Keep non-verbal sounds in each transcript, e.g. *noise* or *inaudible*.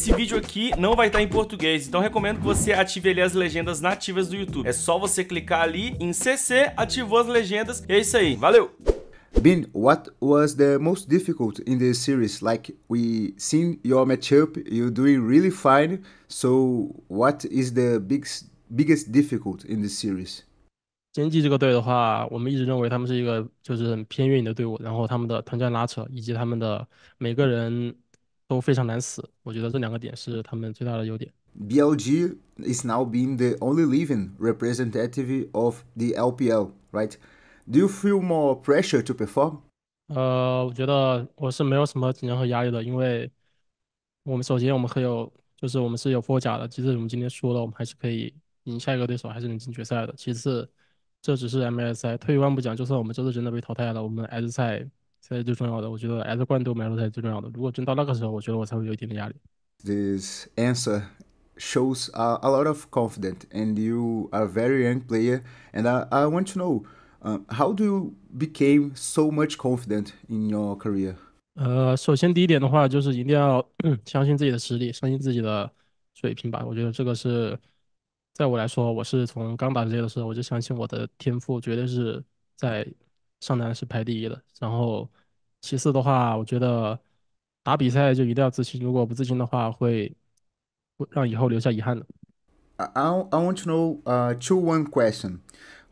esse vídeo aqui não vai estar em português, então recomendo que você ative ali as legendas nativas do YouTube. É só você clicar ali em CC, ativou as legendas, e é isso aí. Valeu! Ben, what was the most difficult in the series? Like we seen your matchup, you're doing really fine. So what is the biggest biggest difficult in the series? 经济这个队的话，我们一直认为他们是一个就是很偏越野的队伍，然后他们的团战拉扯以及他们的每个人都非常难死，我觉得这两个点是他们最大的优点。BLG is now being the only living representative of the LPL, right? Do you feel more pressure to perform? 呃，我觉得我是没有什么紧张和压力的，因为我们首先我们还有，就是我们是有活甲的。其使我们今天输了，我们还是可以赢下一个对手，还是能进决赛的。其次，这只是 MSI，退一万步讲，就算我们这次真的被淘汰了，我们 S 赛。现在最重要的，我觉得拿着冠军都拿了才是最重要的。如果真到那个时候，我觉得我才会有一点点压力。This answer shows a lot of confidence, and you are a very young player. And I I want to know, how do you became so much confident in your career? 呃，首先第一点的话，就是一定要相信自己的实力，相信自己的水平吧。我觉得这个是，在我来说，我是从刚打职业的时候，我就相信我的天赋绝对是在。I want to know uh two one question.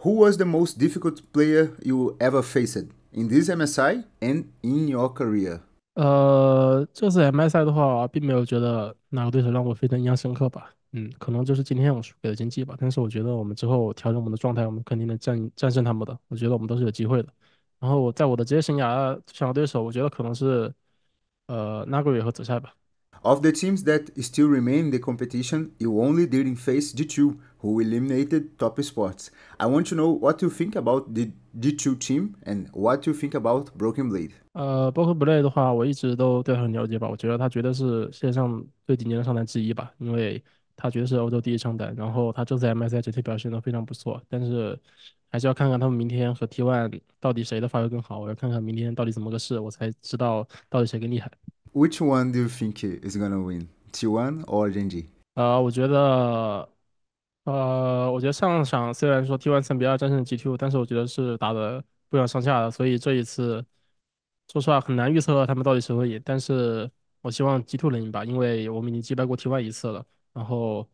Who was the most difficult player you ever faced in this MSI and in your career? 呃，这次 M S i 的话，并没有觉得哪个对手让我非常印象深刻吧。嗯，可能就是今天我输给了经济吧。但是我觉得我们之后调整我们的状态，我们肯定能战战胜他们的。我觉得我们都是有机会的。然后我在我的职业生涯，想对手，我觉得可能是呃，Nagri 和紫菜吧。Of the teams that still remain in the competition, you only didn't face D2, who eliminated Top Sports. I want to know what you think about the D2 team and what you think about Broken Blade. Uh, Broken 的话，我一直都对他很了解吧。我觉得他绝对是世界上最顶尖的商单之一吧，因为他绝对是欧洲第一商单。然后他这次 MSI t T1 到底谁的发挥更好。我要看看明天到底怎么个事，我才知道到底谁更厉害。which one do you think is gonna win? T1 or RNG？呃，我觉得，呃，我觉得上场虽然说 T1 三比二战胜 G2，但是我觉得是打的不相上下的，所以这一次说实话很难预测他们到底谁会赢。但是我希望 G2 能赢吧，因为我们已经击败过 T1 一次了。然后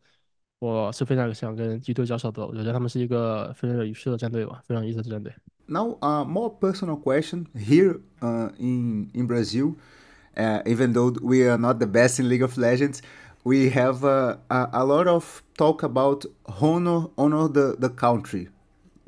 我是非常想跟 G2 交手的，我觉得他们是一个非常有趣的战队吧，非常有意思的战队。Now, a more personal question here, uh, in in Brazil. Uh, even though we are not the best in League of Legends, we have uh, a, a, lot of talk about honor honor the, the country.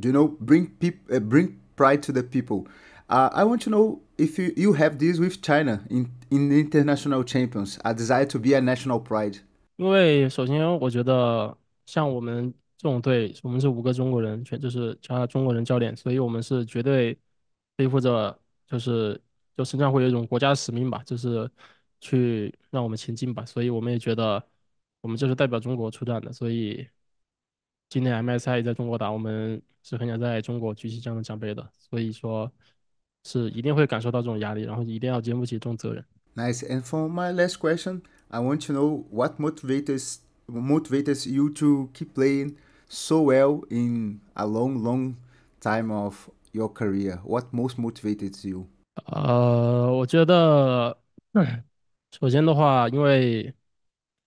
You know, bring people uh, bring pride to the people. Uh, I want to know if you, you have this with China in in international champions, a desire to be a national pride. 因为首先，我觉得像我们这种队，我们是五个中国人，全就是加中国人教练，所以我们是绝对背负着就是就身上会有一种国家的使命吧，就是去让我们前进吧，所以我们也觉得我们就是代表中国出战的，所以今天 MSI 在中国打，我们是很想在中国举起这样的奖杯的，所以说是一定会感受到这种压力，然后一定要肩负起这种责任。Nice and for my last question, I want to know what motivates motivates you to keep playing so well in a long, long time of your career. What most motivates you? 呃，我觉得首先的话，因为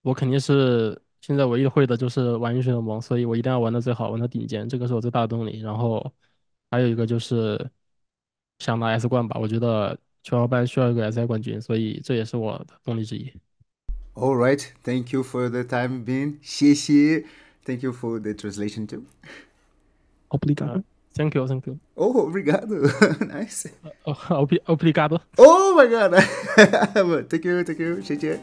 我肯定是现在唯一会的就是玩英雄联盟，所以我一定要玩的最好，玩的顶尖，这个是我最大的动力。然后还有一个就是想拿 S 冠吧，我觉得全奥班需要一个 S 赛冠军，所以这也是我的动力之一。All right, thank you for the time being. 谢 h thank you for the translation too. o 好，不客气。Thank you, thank you. Oh, obrigado. *laughs* nice. Obrigado. Oh my god. *laughs* thank you, thank you. 谢谢。